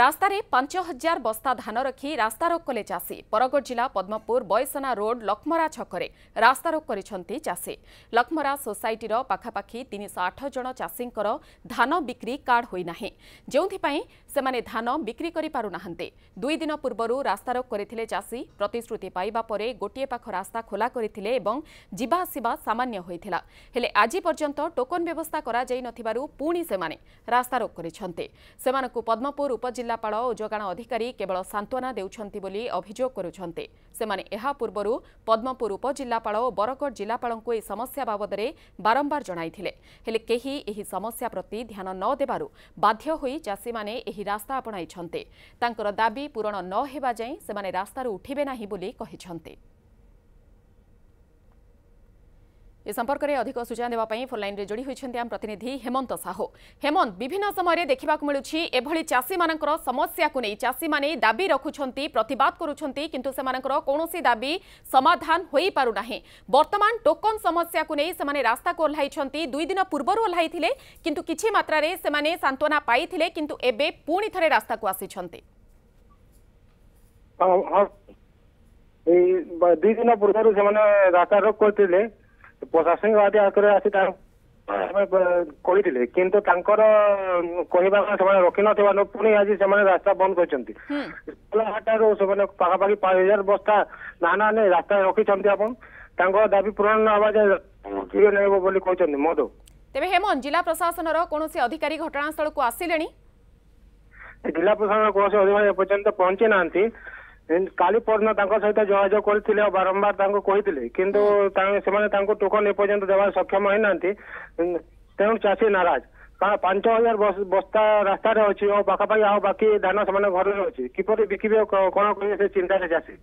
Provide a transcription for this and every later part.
ରାସ୍ତାରେ ପାଞ୍ଚ ହଜାର ବସ୍ତା ଧାନ ରଖି ରାସ୍ତାରୋକ କଲେ ଚାଷୀ ବରଗଡ଼ ଜିଲ୍ଲା ପଦ୍ମପୁର ବୟସନା ରୋଡ୍ ଲକ୍ଷ୍ମରା ଛକରେ ରାସ୍ତାରୋକ କରିଛନ୍ତି ଚାଷୀ ଲକ୍ଷ୍ମରା ସୋସାଇଟିର ପାଖାପାଖି ତିନିଶହ ଆଠ ଜଣ ଚାଷୀଙ୍କର ଧାନ ବିକ୍ରି କାର୍ଡ଼ ହୋଇନାହିଁ ଯେଉଁଥିପାଇଁ ସେମାନେ ଧାନ ବିକ୍ରି କରିପାରୁନାହାନ୍ତି ଦୁଇ ଦିନ ପୂର୍ବରୁ ରାସ୍ତାରୋକ କରିଥିଲେ ଚାଷୀ ପ୍ରତିଶ୍ରୁତି ପାଇବା ପରେ ଗୋଟିଏ ପାଖ ରାସ୍ତା ଖୋଲା କରିଥିଲେ ଏବଂ ଯିବା ଆସିବା ସାମାନ୍ୟ ହୋଇଥିଲା ହେଲେ ଆଜି ପର୍ଯ୍ୟନ୍ତ ଟୋକନ ବ୍ୟବସ୍ଥା କରାଯାଇନଥିବାରୁ ପୁଣି ସେମାନେ ରାସ୍ତାରୋକ କରିଛନ୍ତି ସେମାନଙ୍କୁ ପଦ୍ମପୁର ଉପଜିଲ୍ଲାପାଳ ଓ ଯୋଗାଣ ଅଧିକାରୀ କେବଳ ସାନ୍ତ୍ୱନା ଦେଉଛନ୍ତି ବୋଲି ଅଭିଯୋଗ କରୁଛନ୍ତି ସେମାନେ ଏହା ପୂର୍ବରୁ ପଦ୍ମପୁର ଉପଜିଲ୍ଲାପାଳ ଓ ବରଗଡ଼ ଜିଲ୍ଲାପାଳଙ୍କୁ ଏହି ସମସ୍ୟା ବାବଦରେ ବାରମ୍ବାର ଜଣାଇଥିଲେ ହେଲେ କେହି ଏହି ସମସ୍ୟା ପ୍ରତି ଧ୍ୟାନ ନ ଦେବାରୁ ବାଧ୍ୟ ହୋଇ ଚାଷୀମାନେ ଏହି ରାସ୍ତା ଆପଣାଇଛନ୍ତି ତାଙ୍କର ଦାବି ପୂରଣ ନ ହେବା ଯାଏଁ ସେମାନେ ରାସ୍ତାରୁ ଉଠିବେ ନାହିଁ ବୋଲି କହିଛନ୍ତି এ সম্পর্কের অধিক সূচনা দেওয়া ফোনলাইন যোড়ি হয়েছেন আম প্রতিনিধি হেমন্ত সাহু হেমন্ত বিভিন্ন সময় দেখা মিলুছি এভাবে চাষী মান সমস্যা নেই চাষী মানে দাবি রাখুন প্রতবাদ করুন কিন্তু সে কৌশি দাবি সমাধান হয়ে পু না বর্তমান টোকন সমস্যা নেই সে রাস্তা ওহ্লাই দুই দিন পূর্বর ওহ্লাই কিন্তু কিছু মাত্রায় সে সান্ত্বনা পাই কিন্তু এবে পুঁ থে রাস্তা আসিছেন দুই দিন পূর্ব সে রাস্তারোক করলে ପ୍ରଶାସନିକ ବାଦୀ ଆଗରେ ଆସି କହିଥିଲେ କିନ୍ତୁ ତାଙ୍କର କହିବା ସେମାନେ ରଖିନଥିବାରୁ ପୁଣି ଆଜି ସେମାନେ ରାସ୍ତା ବନ୍ଦ କରିଛନ୍ତି ଷୋଳହାଟାରୁ ସେମାନେ ପାଖାପାଖି ପାଞ୍ଚ ହଜାର ବସ୍ତା ନାନା ନେଇ ରାସ୍ତା ରଖିଛନ୍ତି ଆପଣ ତାଙ୍କ ଦାବି ପୂରଣ ନ ହେବା ଯାଏ ନେବ ବୋଲି କହିଛନ୍ତି ମଧୁ ତେବେ ହେମନ୍ତ ଜିଲ୍ଲା ପ୍ରଶାସନର କୌଣସି ଅଧିକାରୀ ଘଟଣାସ୍ଥଳକୁ ଆସିଲେଣି ଜିଲ୍ଲା ପ୍ରଶାସନର କୌଣସି ଅଧିକାରୀ ଏପର୍ଯ୍ୟନ୍ତ ପହଞ୍ଚି ନାହାନ୍ତି କାଲି ପରଦିନ ତାଙ୍କ ସହିତ ଯୋଗାଯୋଗ କରିଥିଲେ ଆଉ ବାରମ୍ବାର ତାଙ୍କୁ କହିଥିଲେ କିନ୍ତୁ ସେମାନେ ତାଙ୍କୁ ଟୋକନ ଏପର୍ଯ୍ୟନ୍ତ ଦେବାରେ ସକ୍ଷମ ହେଇନାହାନ୍ତି ତେଣୁ ଚାଷୀ ନାରାଜ କାରଣ ପାଞ୍ଚ ହଜାର ବସ୍ତା ରାସ୍ତାରେ ଅଛି ଆଉ ପାଖାପାଖି ଆଉ ବାକି ଧାନ ସେମାନେ ଘରରେ ଅଛି କିପରି ବିକିବେ କଣ କରିବେ ସେ ଚିନ୍ତାରେ ଚାଷୀ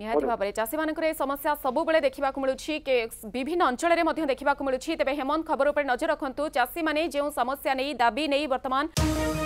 ନିହାତି ଭାବରେ ଚାଷୀମାନଙ୍କର ଏ ସମସ୍ୟା ସବୁବେଳେ ଦେଖିବାକୁ ମିଳୁଛି ବିଭିନ୍ନ ଅଞ୍ଚଳରେ ମଧ୍ୟ ଦେଖିବାକୁ ମିଳୁଛି ତେବେ ହେମନ୍ତ ଖବର ଉପରେ ନଜର ରଖନ୍ତୁ ଚାଷୀମାନେ ଯେଉଁ ସମସ୍ୟା ନେଇ ଦାବି ନେଇ ବର୍ତ୍ତମାନ